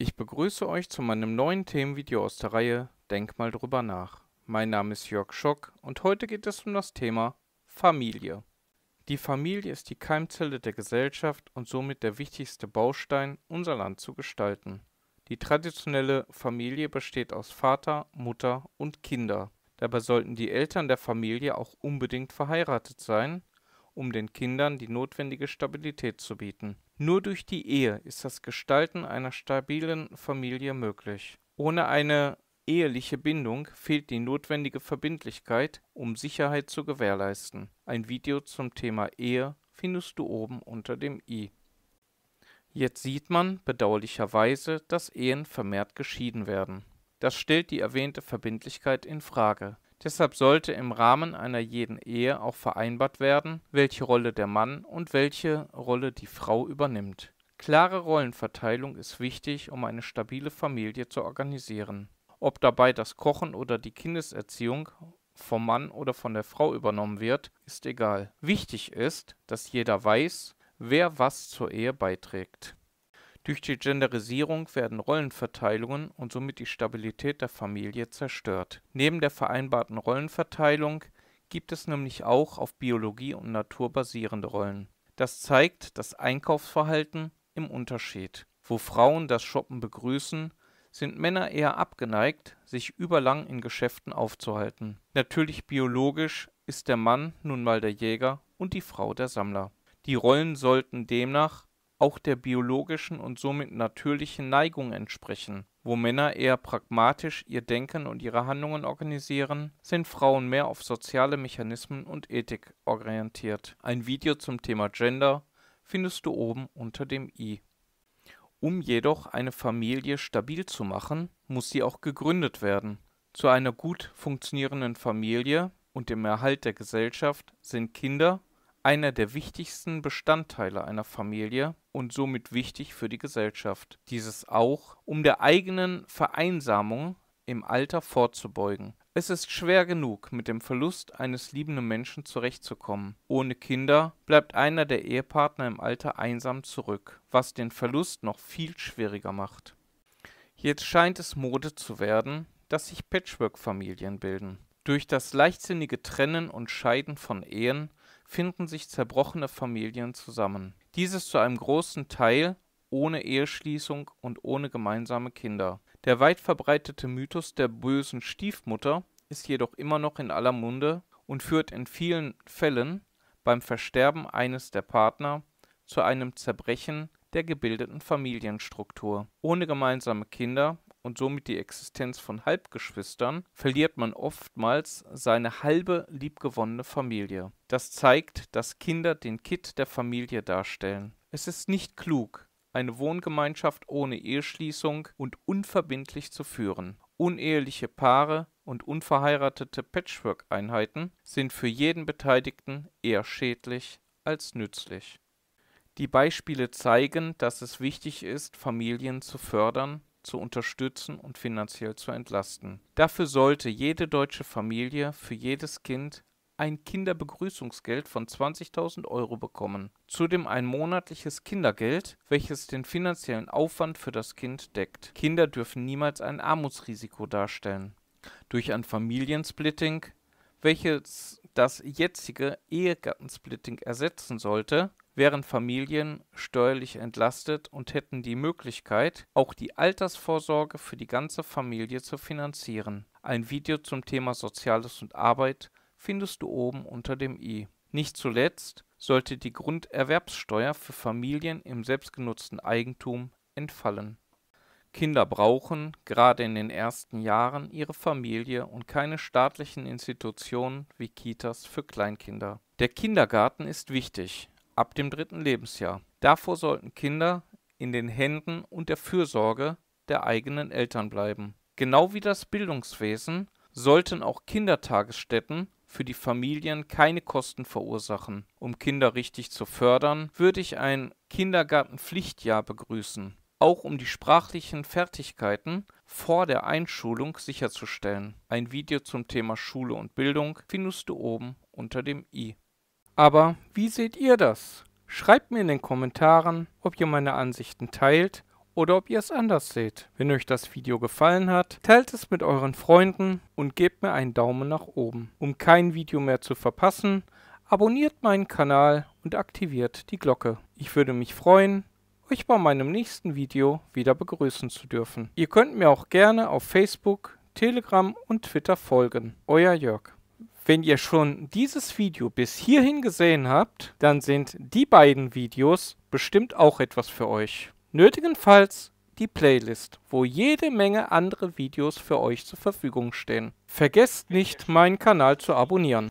Ich begrüße euch zu meinem neuen Themenvideo aus der Reihe Denk mal drüber nach. Mein Name ist Jörg Schock und heute geht es um das Thema Familie. Die Familie ist die Keimzelle der Gesellschaft und somit der wichtigste Baustein, unser Land zu gestalten. Die traditionelle Familie besteht aus Vater, Mutter und Kinder. Dabei sollten die Eltern der Familie auch unbedingt verheiratet sein, um den Kindern die notwendige Stabilität zu bieten. Nur durch die Ehe ist das Gestalten einer stabilen Familie möglich. Ohne eine eheliche Bindung fehlt die notwendige Verbindlichkeit, um Sicherheit zu gewährleisten. Ein Video zum Thema Ehe findest du oben unter dem i. Jetzt sieht man bedauerlicherweise, dass Ehen vermehrt geschieden werden. Das stellt die erwähnte Verbindlichkeit in Frage Deshalb sollte im Rahmen einer jeden Ehe auch vereinbart werden, welche Rolle der Mann und welche Rolle die Frau übernimmt. Klare Rollenverteilung ist wichtig, um eine stabile Familie zu organisieren. Ob dabei das Kochen oder die Kindeserziehung vom Mann oder von der Frau übernommen wird, ist egal. Wichtig ist, dass jeder weiß, wer was zur Ehe beiträgt. Durch die Genderisierung werden Rollenverteilungen und somit die Stabilität der Familie zerstört. Neben der vereinbarten Rollenverteilung gibt es nämlich auch auf Biologie und Natur basierende Rollen. Das zeigt das Einkaufsverhalten im Unterschied. Wo Frauen das Shoppen begrüßen, sind Männer eher abgeneigt, sich überlang in Geschäften aufzuhalten. Natürlich biologisch ist der Mann nun mal der Jäger und die Frau der Sammler. Die Rollen sollten demnach auch der biologischen und somit natürlichen Neigung entsprechen. Wo Männer eher pragmatisch ihr Denken und ihre Handlungen organisieren, sind Frauen mehr auf soziale Mechanismen und Ethik orientiert. Ein Video zum Thema Gender findest du oben unter dem i. Um jedoch eine Familie stabil zu machen, muss sie auch gegründet werden. Zu einer gut funktionierenden Familie und dem Erhalt der Gesellschaft sind Kinder einer der wichtigsten Bestandteile einer Familie und somit wichtig für die Gesellschaft. Dieses auch, um der eigenen Vereinsamung im Alter vorzubeugen. Es ist schwer genug, mit dem Verlust eines liebenden Menschen zurechtzukommen. Ohne Kinder bleibt einer der Ehepartner im Alter einsam zurück, was den Verlust noch viel schwieriger macht. Jetzt scheint es Mode zu werden, dass sich Patchwork-Familien bilden. Durch das leichtsinnige Trennen und Scheiden von Ehen finden sich zerbrochene Familien zusammen. Dieses zu einem großen Teil ohne Eheschließung und ohne gemeinsame Kinder. Der weit verbreitete Mythos der bösen Stiefmutter ist jedoch immer noch in aller Munde und führt in vielen Fällen beim Versterben eines der Partner zu einem Zerbrechen der gebildeten Familienstruktur. Ohne gemeinsame Kinder und somit die Existenz von Halbgeschwistern, verliert man oftmals seine halbe liebgewonnene Familie. Das zeigt, dass Kinder den Kitt der Familie darstellen. Es ist nicht klug, eine Wohngemeinschaft ohne Eheschließung und unverbindlich zu führen. Uneheliche Paare und unverheiratete Patchwork-Einheiten sind für jeden Beteiligten eher schädlich als nützlich. Die Beispiele zeigen, dass es wichtig ist, Familien zu fördern zu unterstützen und finanziell zu entlasten. Dafür sollte jede deutsche Familie für jedes Kind ein Kinderbegrüßungsgeld von 20.000 Euro bekommen. Zudem ein monatliches Kindergeld, welches den finanziellen Aufwand für das Kind deckt. Kinder dürfen niemals ein Armutsrisiko darstellen. Durch ein Familiensplitting, welches das jetzige Ehegattensplitting ersetzen sollte, wären Familien steuerlich entlastet und hätten die Möglichkeit, auch die Altersvorsorge für die ganze Familie zu finanzieren. Ein Video zum Thema Soziales und Arbeit findest du oben unter dem i. Nicht zuletzt sollte die Grunderwerbssteuer für Familien im selbstgenutzten Eigentum entfallen Kinder brauchen, gerade in den ersten Jahren, ihre Familie und keine staatlichen Institutionen wie Kitas für Kleinkinder. Der Kindergarten ist wichtig, ab dem dritten Lebensjahr. Davor sollten Kinder in den Händen und der Fürsorge der eigenen Eltern bleiben. Genau wie das Bildungswesen sollten auch Kindertagesstätten für die Familien keine Kosten verursachen. Um Kinder richtig zu fördern, würde ich ein Kindergartenpflichtjahr begrüßen auch um die sprachlichen Fertigkeiten vor der Einschulung sicherzustellen. Ein Video zum Thema Schule und Bildung findest du oben unter dem i. Aber wie seht ihr das? Schreibt mir in den Kommentaren, ob ihr meine Ansichten teilt oder ob ihr es anders seht. Wenn euch das Video gefallen hat, teilt es mit euren Freunden und gebt mir einen Daumen nach oben. Um kein Video mehr zu verpassen, abonniert meinen Kanal und aktiviert die Glocke. Ich würde mich freuen, euch bei meinem nächsten Video wieder begrüßen zu dürfen. Ihr könnt mir auch gerne auf Facebook, Telegram und Twitter folgen. Euer Jörg. Wenn ihr schon dieses Video bis hierhin gesehen habt, dann sind die beiden Videos bestimmt auch etwas für euch. Nötigenfalls die Playlist, wo jede Menge andere Videos für euch zur Verfügung stehen. Vergesst nicht, meinen Kanal zu abonnieren.